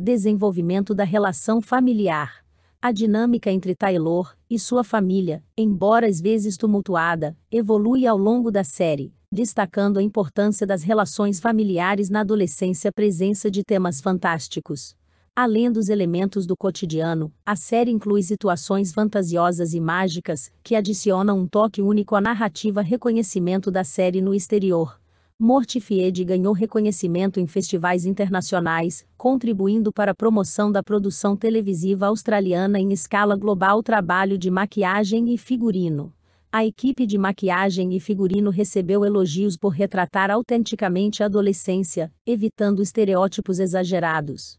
desenvolvimento da relação familiar. A dinâmica entre Taylor e sua família, embora às vezes tumultuada, evolui ao longo da série, destacando a importância das relações familiares na adolescência, presença de temas fantásticos. Além dos elementos do cotidiano, a série inclui situações fantasiosas e mágicas, que adicionam um toque único à narrativa reconhecimento da série no exterior, Mortified ganhou reconhecimento em festivais internacionais, contribuindo para a promoção da produção televisiva australiana em escala global trabalho de maquiagem e figurino. A equipe de maquiagem e figurino recebeu elogios por retratar autenticamente a adolescência, evitando estereótipos exagerados.